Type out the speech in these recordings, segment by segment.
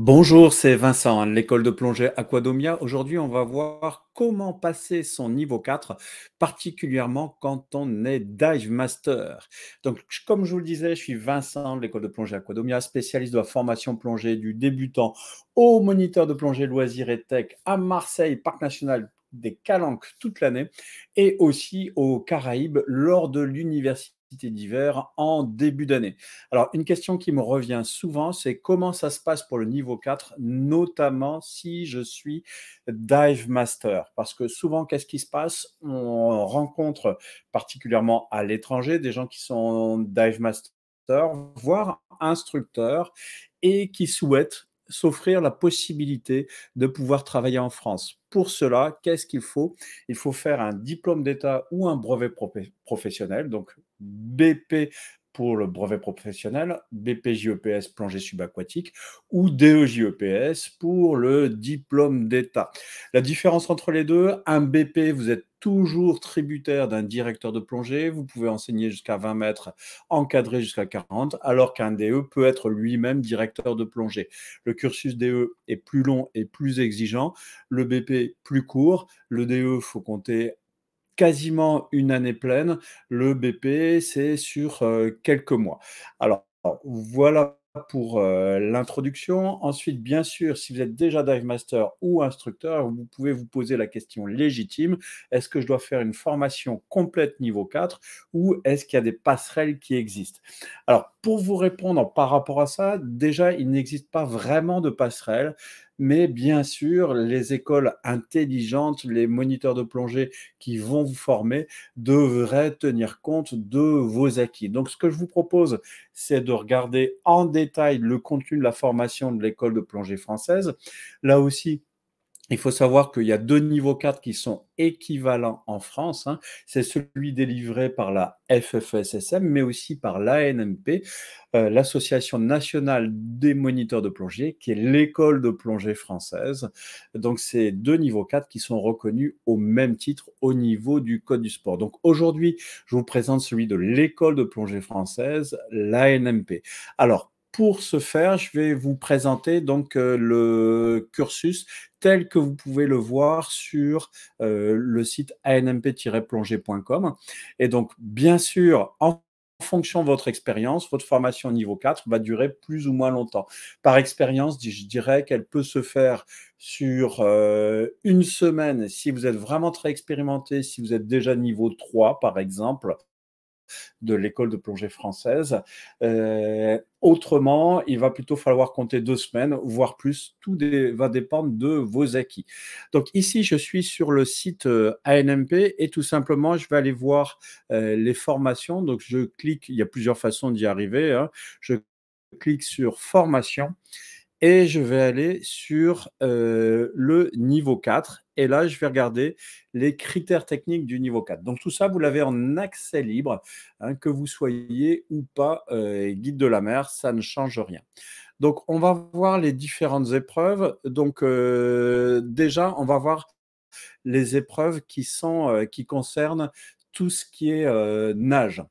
Bonjour, c'est Vincent, l'école de plongée Aquadomia. Aujourd'hui, on va voir comment passer son niveau 4, particulièrement quand on est dive master. Donc, comme je vous le disais, je suis Vincent de l'école de plongée Aquadomia, spécialiste de la formation plongée du débutant au moniteur de plongée loisirs et tech à Marseille, parc national des Calanques toute l'année et aussi aux Caraïbes lors de l'université d'hiver en début d'année. Alors, une question qui me revient souvent, c'est comment ça se passe pour le niveau 4, notamment si je suis dive master. Parce que souvent, qu'est-ce qui se passe On rencontre particulièrement à l'étranger des gens qui sont dive master, voire instructeurs, et qui souhaitent s'offrir la possibilité de pouvoir travailler en France. Pour cela, qu'est-ce qu'il faut Il faut faire un diplôme d'État ou un brevet professionnel, donc BP pour le brevet professionnel, BPJEPS plongée subaquatique ou DEJEPS pour le diplôme d'État. La différence entre les deux, un BP, vous êtes toujours tributaire d'un directeur de plongée, vous pouvez enseigner jusqu'à 20 mètres, encadrer jusqu'à 40, alors qu'un DE peut être lui-même directeur de plongée. Le cursus DE est plus long et plus exigeant, le BP plus court, le DE faut compter quasiment une année pleine. Le BP, c'est sur euh, quelques mois. Alors, voilà pour euh, l'introduction. Ensuite, bien sûr, si vous êtes déjà dive master ou instructeur, vous pouvez vous poser la question légitime est-ce que je dois faire une formation complète niveau 4 ou est-ce qu'il y a des passerelles qui existent Alors, pour vous répondre par rapport à ça, déjà, il n'existe pas vraiment de passerelle, mais bien sûr, les écoles intelligentes, les moniteurs de plongée qui vont vous former devraient tenir compte de vos acquis. Donc, ce que je vous propose, c'est de regarder en détail le contenu de la formation de l'école de plongée française. Là aussi, il faut savoir qu'il y a deux niveaux 4 qui sont équivalents en France. Hein. C'est celui délivré par la FFSSM, mais aussi par l'ANMP, euh, l'Association nationale des moniteurs de plongée, qui est l'école de plongée française. Donc, c'est deux niveaux 4 qui sont reconnus au même titre au niveau du Code du sport. Donc, aujourd'hui, je vous présente celui de l'école de plongée française, l'ANMP. Alors, pour ce faire, je vais vous présenter donc euh, le cursus tel que vous pouvez le voir sur euh, le site anmp-plongée.com. Et donc, bien sûr, en fonction de votre expérience, votre formation niveau 4 va durer plus ou moins longtemps. Par expérience, je dirais qu'elle peut se faire sur euh, une semaine si vous êtes vraiment très expérimenté, si vous êtes déjà niveau 3 par exemple, de l'école de plongée française. Euh, autrement, il va plutôt falloir compter deux semaines, voire plus. Tout va dépendre de vos acquis. Donc ici, je suis sur le site euh, ANMP et tout simplement, je vais aller voir euh, les formations. Donc je clique, il y a plusieurs façons d'y arriver. Hein. Je clique sur formation et je vais aller sur euh, le niveau 4. Et là, je vais regarder les critères techniques du niveau 4. Donc tout ça, vous l'avez en accès libre, hein, que vous soyez ou pas euh, guide de la mer, ça ne change rien. Donc on va voir les différentes épreuves. Donc euh, déjà, on va voir les épreuves qui, sont, qui concernent tout ce qui est nage.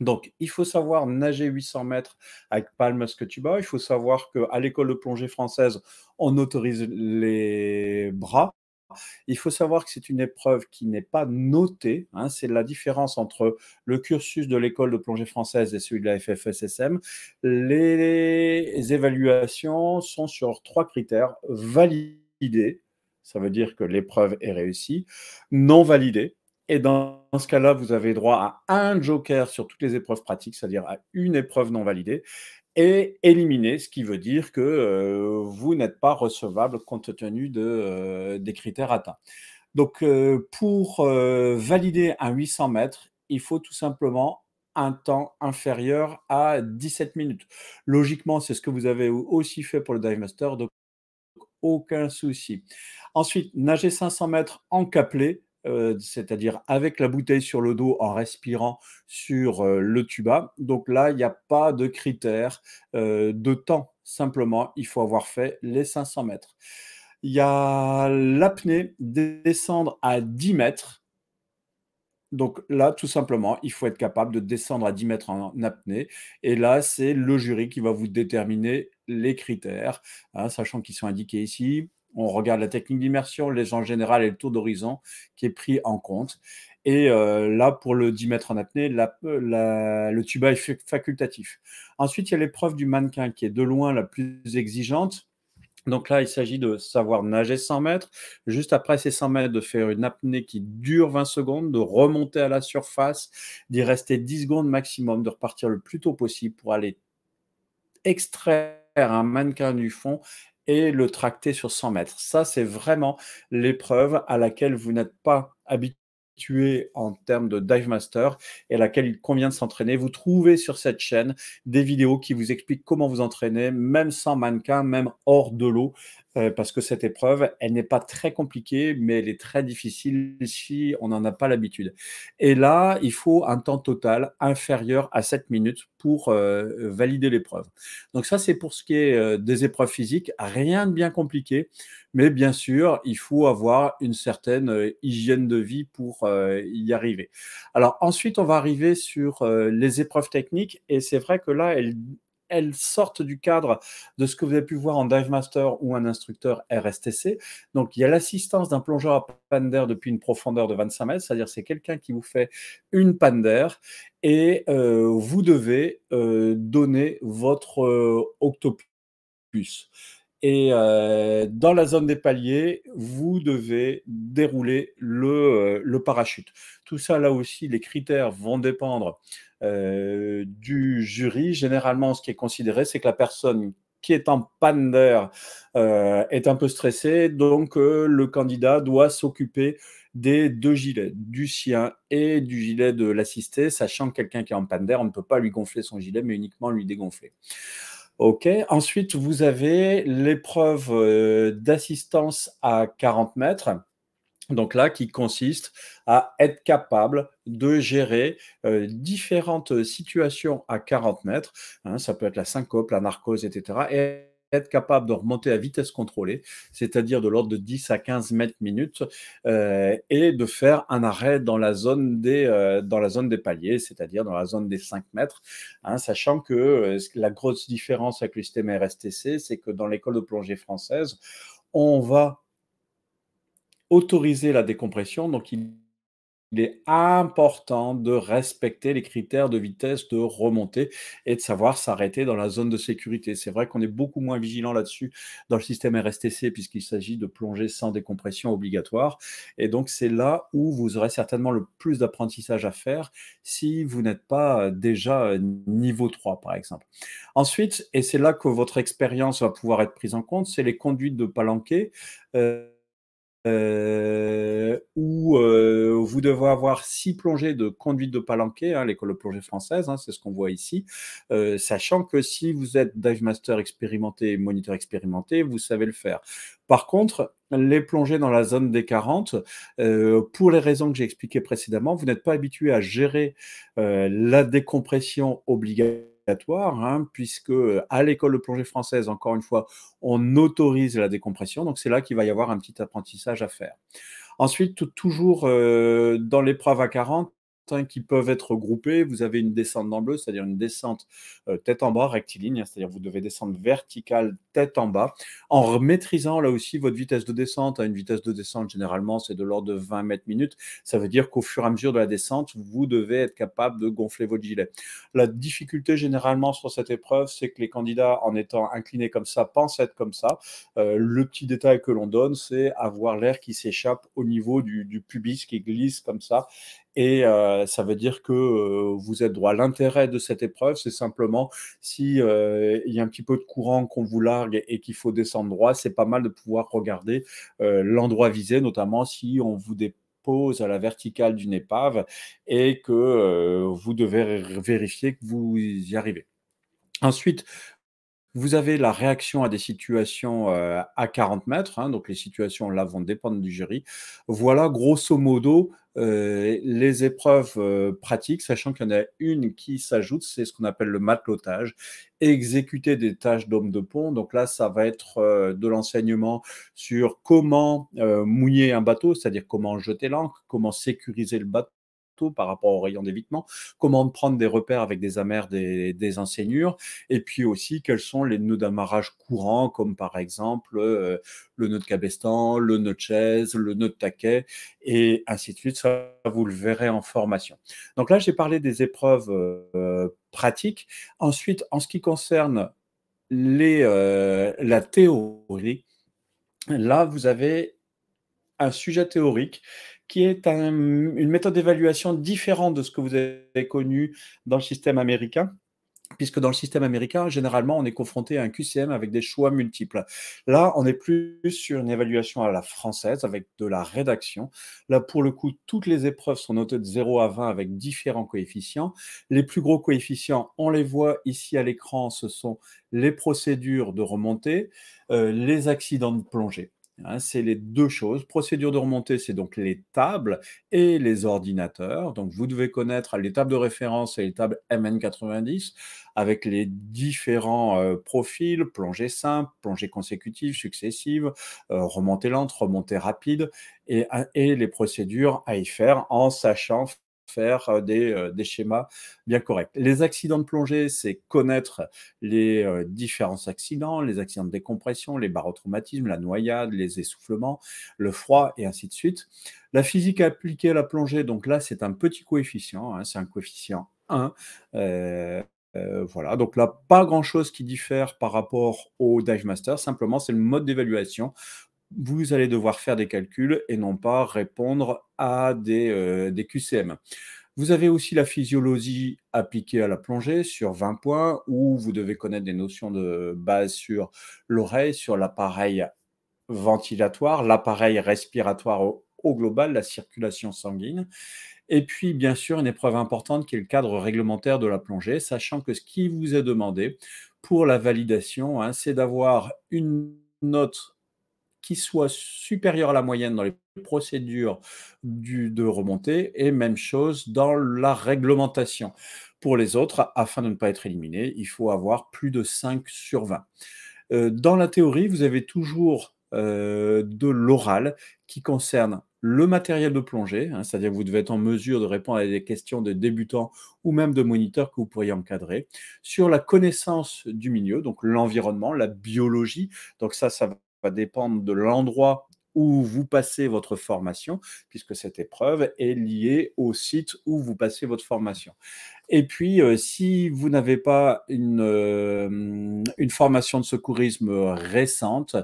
Donc, il faut savoir nager 800 mètres avec tu scutuba. Il faut savoir qu'à l'école de plongée française, on autorise les bras. Il faut savoir que c'est une épreuve qui n'est pas notée. Hein. c'est la différence entre le cursus de l'école de plongée française et celui de la FFSSM. Les évaluations sont sur trois critères validés, ça veut dire que l'épreuve est réussie, non validée, et dans ce cas-là, vous avez droit à un joker sur toutes les épreuves pratiques, c'est-à-dire à une épreuve non validée, et éliminé, ce qui veut dire que euh, vous n'êtes pas recevable compte tenu de, euh, des critères atteints. Donc, euh, pour valider un 800 mètres, il faut tout simplement un temps inférieur à 17 minutes. Logiquement, c'est ce que vous avez aussi fait pour le Dive Master, donc aucun souci. Ensuite, nager 500 mètres en caplé, euh, c'est-à-dire avec la bouteille sur le dos en respirant sur euh, le tuba. Donc là, il n'y a pas de critère euh, de temps. Simplement, il faut avoir fait les 500 mètres. Il y a l'apnée, descendre à 10 mètres. Donc là, tout simplement, il faut être capable de descendre à 10 mètres en apnée. Et là, c'est le jury qui va vous déterminer les critères, hein, sachant qu'ils sont indiqués ici. On regarde la technique d'immersion, les gens général et le taux d'horizon qui est pris en compte. Et euh, là, pour le 10 mètres en apnée, la, le tuba est facultatif. Ensuite, il y a l'épreuve du mannequin qui est de loin la plus exigeante. Donc là, il s'agit de savoir nager 100 mètres. Juste après ces 100 mètres, de faire une apnée qui dure 20 secondes, de remonter à la surface, d'y rester 10 secondes maximum, de repartir le plus tôt possible pour aller extraire un mannequin du fond et le tracter sur 100 mètres. Ça, c'est vraiment l'épreuve à laquelle vous n'êtes pas habitué en termes de dive master et à laquelle il convient de s'entraîner. Vous trouvez sur cette chaîne des vidéos qui vous expliquent comment vous entraîner, même sans mannequin, même hors de l'eau. Euh, parce que cette épreuve, elle n'est pas très compliquée, mais elle est très difficile si on n'en a pas l'habitude. Et là, il faut un temps total inférieur à 7 minutes pour euh, valider l'épreuve. Donc ça, c'est pour ce qui est euh, des épreuves physiques, rien de bien compliqué, mais bien sûr, il faut avoir une certaine hygiène de vie pour y arriver. Alors ensuite, on va arriver sur les épreuves techniques, et c'est vrai que là, elle elles sortent du cadre de ce que vous avez pu voir en dive master ou un instructeur RSTC. Donc, il y a l'assistance d'un plongeur à panne d'air depuis une profondeur de 25 mètres, c'est-à-dire c'est quelqu'un qui vous fait une panne d'air et euh, vous devez euh, donner votre euh, octopus. Et euh, dans la zone des paliers, vous devez dérouler euh, le, parachute. Tout ça, là aussi, les critères vont dépendre euh, du jury. Généralement, ce qui est considéré, c'est que la personne qui est en panne d'air est un peu stressée, donc le candidat doit s'occuper des deux gilets, du sien et du gilet de l'assisté, sachant que quelqu'un qui est en panne d'air, on ne peut pas lui gonfler son gilet, mais uniquement lui dégonfler. OK. Ensuite, vous avez l'épreuve euh, d'assistance à 40 mètres. Donc là, qui consiste à être capable de gérer euh, différentes situations à 40 mètres. Hein, ça peut être la syncope, la narcose, etc être capable de remonter à vitesse contrôlée, c'est-à-dire de l'ordre de 10 à 15 mètres minutes, euh, et de faire un arrêt dans la zone des, euh, dans la zone des paliers, c'est-à-dire dans la zone des 5 mètres, hein, sachant que euh, la grosse différence avec le système RSTC, c'est que dans l'école de plongée française, on va autoriser la décompression, donc il il est important de respecter les critères de vitesse de remontée et de savoir s'arrêter dans la zone de sécurité. C'est vrai qu'on est beaucoup moins vigilant là-dessus dans le système RSTC puisqu'il s'agit de plonger sans décompression obligatoire. Et donc c'est là où vous aurez certainement le plus d'apprentissage à faire si vous n'êtes pas euh, déjà euh, niveau 3 par exemple. Ensuite, et c'est là que votre expérience va pouvoir être prise en compte, c'est les conduites de palanquée. Euh, euh, où euh, vous devez avoir six plongées de conduite de palanquée, hein, l'école de plongée française, hein, c'est ce qu'on voit ici, euh, sachant que si vous êtes dive master expérimenté moniteur expérimenté, vous savez le faire. Par contre, les plongées dans la zone des 40, euh, pour les raisons que j'ai expliquées précédemment, vous n'êtes pas habitué à gérer la décompression obligatoire Hein, puisque euh, à l'école de plongée française, encore une fois, on autorise la décompression. Donc c'est là qu'il va y avoir un petit apprentissage à faire. Ensuite, toujours euh, dans l'épreuve à 40, qui peuvent être groupés. Vous avez une descente en bleu, c'est-à-dire une descente euh, tête en bas, rectiligne, c'est-à-dire vous devez descendre verticale tête en bas, en maîtrisant là aussi votre vitesse de descente. Hein, une vitesse de descente, généralement, c'est de l'ordre de 20 mètres minute. Ça veut dire qu'au fur et à mesure de la descente, vous devez être capable de gonfler votre gilet. La difficulté généralement sur cette épreuve, c'est que les candidats, en étant inclinés comme ça, pensent être comme ça. Euh, le petit détail que l'on donne, c'est avoir l'air qui s'échappe au niveau du, du pubis, qui glisse comme ça. Et euh, ça veut dire que euh, vous êtes droit. L'intérêt de cette épreuve, c'est simplement si euh, il y a un petit peu de courant qu'on vous largue et qu'il faut descendre droit, c'est pas mal de pouvoir regarder l'endroit visé, notamment si on vous dépose à la verticale d'une épave et que vous devez vérifier que vous y arrivez. Ensuite, vous avez la réaction à des situations euh, à 40 mètres, hein, donc les situations là vont dépendre du jury. Voilà grosso modo euh, les épreuves euh, pratiques, sachant qu'il y en a une qui s'ajoute, c'est ce qu'on appelle le matelotage, exécuter des tâches d'homme de pont. Donc là, ça va être de l'enseignement sur comment mouiller un bateau, c'est-à-dire comment jeter l'ancre, comment sécuriser le bateau par rapport au rayon d'évitement, comment prendre des repères avec des amers, des, enseignures, et puis aussi quels sont les nœuds d'amarrage courants, comme par exemple euh, le nœud de cabestan, le nœud de chaise, le nœud de taquet, et ainsi de suite. Ça, vous le verrez en formation. Donc là, j'ai parlé des épreuves euh, pratiques. Ensuite, en ce qui concerne les, euh, la théorie, là, vous avez un sujet théorique qui est une méthode d'évaluation différente de ce que vous avez connu dans le système américain puisque dans le système américain, généralement, on est confronté à un QCM avec des choix multiples. Là, on est plus sur une évaluation à la française avec de la rédaction. Là, pour le coup, toutes les épreuves sont notées de 0 à 20 avec différents coefficients. Les plus gros coefficients, on les voit ici à l'écran, ce sont les procédures de remontée, euh, les accidents de plongée. Hein, c'est les deux choses. Procédure de remontée, c'est donc les tables et les ordinateurs. Donc vous devez connaître les tables de référence et les tables MN90 avec les différents euh, profils, plongée simple, plongée consécutive, successive, euh, remontée lente, remontée rapide et les procédures à y faire en sachant faire des, schémas bien corrects. Les accidents de plongée, c'est connaître les différents accidents, les accidents de décompression, les barotraumatismes, la noyade, les essoufflements, le froid et ainsi de suite. La physique appliquée à la plongée, donc là, c'est un petit coefficient, hein, c'est un coefficient 1. Euh, euh, voilà, donc là, pas grand-chose qui diffère par rapport au Dive Master, simplement c'est le mode d'évaluation vous allez devoir faire des calculs et non pas répondre à des, euh, QCM. Vous avez aussi la physiologie appliquée à la plongée sur 20 points, où vous devez connaître des notions de base sur l'oreille, sur l'appareil ventilatoire, l'appareil respiratoire au, global, la circulation sanguine. Et puis, bien sûr, une épreuve importante qui est le cadre réglementaire de la plongée, sachant que ce qui vous est demandé pour la validation, hein, c'est d'avoir une note qui soit supérieur à la moyenne dans les procédures du, de remontée et même chose dans la réglementation. Pour les autres, afin de ne pas être éliminé, il faut avoir plus de 5 sur 20. Euh, dans la théorie, vous avez toujours euh, de l'oral qui concerne le matériel de plongée, hein, c'est-à-dire que vous devez être en mesure de répondre à des questions de débutants ou même de moniteurs que vous pourriez encadrer, sur la connaissance du milieu, donc l'environnement, la biologie, donc ça, ça va dépendre de l'endroit où vous passez votre formation, puisque cette épreuve est liée au site où vous passez votre formation. Et puis, euh, si vous n'avez pas une, euh, une, formation de secourisme récente,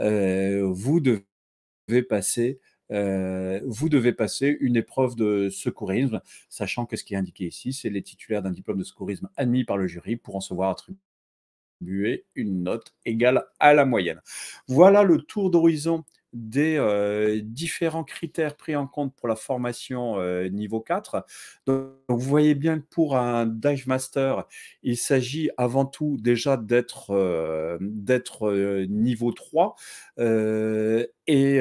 euh, vous devez passer vous devez passer une épreuve de secourisme, sachant que ce qui est indiqué ici, c'est les titulaires d'un diplôme de secourisme admis par le jury pour recevoir un truc une note égale à la moyenne. Voilà le tour d'horizon des euh, différents critères pris en compte pour la formation euh, niveau 4. Donc, vous voyez bien que pour un dive master, il s'agit avant tout déjà d'être euh, d'être niveau 3 et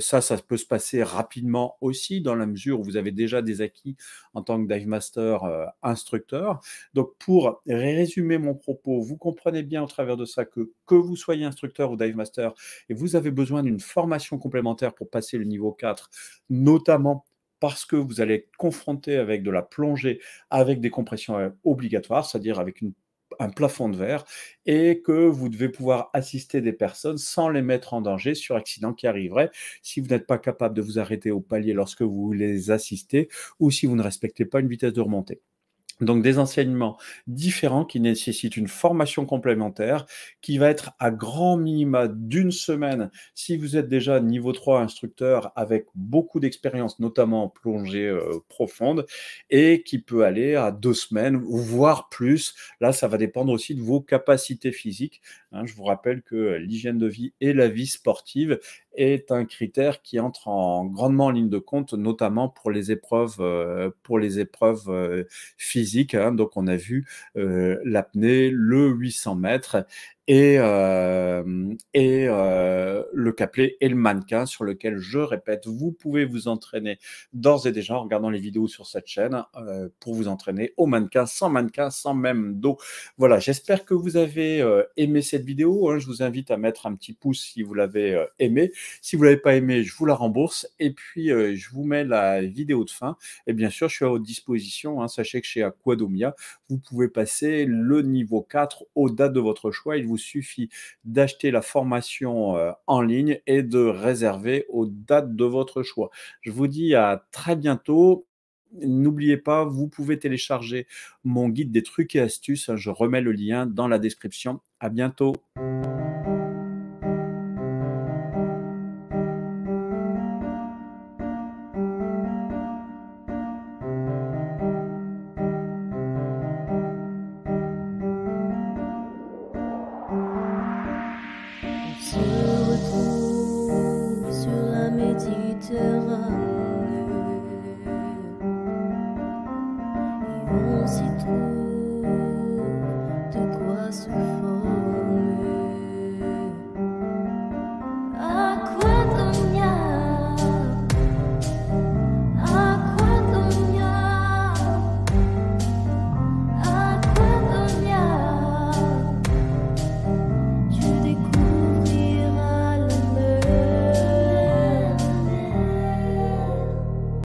ça, ça peut se passer rapidement aussi dans la mesure où vous avez déjà des acquis en tant que dive master instructeur. Donc pour résumer mon propos, vous comprenez bien au travers de ça que que vous soyez instructeur ou dive master et vous avez besoin d'une Formation complémentaire pour passer le niveau 4, notamment parce que vous allez être confronté avec de la plongée, avec des compressions euh, obligatoires, c'est-à-dire avec un plafond de verre, et que vous devez pouvoir assister des personnes sans les mettre en danger sur accident qui arriverait si vous n'êtes pas capable de vous arrêter au palier lorsque vous les assistez ou si vous ne respectez pas une vitesse de remontée. Donc des enseignements différents qui nécessitent une formation complémentaire qui va être à grand minima d'une semaine si vous êtes déjà niveau 3 instructeur avec beaucoup d'expérience, notamment plongée euh, profonde, et qui peut aller à deux semaines, voire plus. Là, ça va dépendre aussi de vos capacités physiques. Hein, je vous rappelle que l'hygiène de vie et la vie sportive est un critère qui entre en grandement en ligne de compte, notamment pour les épreuves, euh, pour les épreuves euh, physiques. Hein. Donc, on a vu euh, l'apnée, le 800 mètres et, euh, et euh, le caplet et le mannequin sur lequel, je répète, vous pouvez vous entraîner d'ores et déjà en regardant les vidéos sur cette chaîne euh, pour vous entraîner au mannequin, sans mannequin, sans même dos. Voilà, j'espère que vous avez aimé cette vidéo. Hein. Je vous invite à mettre un petit pouce si vous l'avez aimé. Si vous ne l'avez pas aimé, je vous la rembourse. Et puis, je vous mets la vidéo de fin. Et bien sûr, je suis à votre disposition. Hein. Sachez que chez Aquadomia, vous pouvez passer le niveau 4 au date de votre choix. Il vous suffit d'acheter la formation euh, en ligne et de réserver aux dates de votre choix. Je vous dis à très bientôt. N'oubliez pas, vous pouvez télécharger mon guide des trucs et astuces. Je remets le lien dans la description. À bientôt. on s'y de quoi souffrir.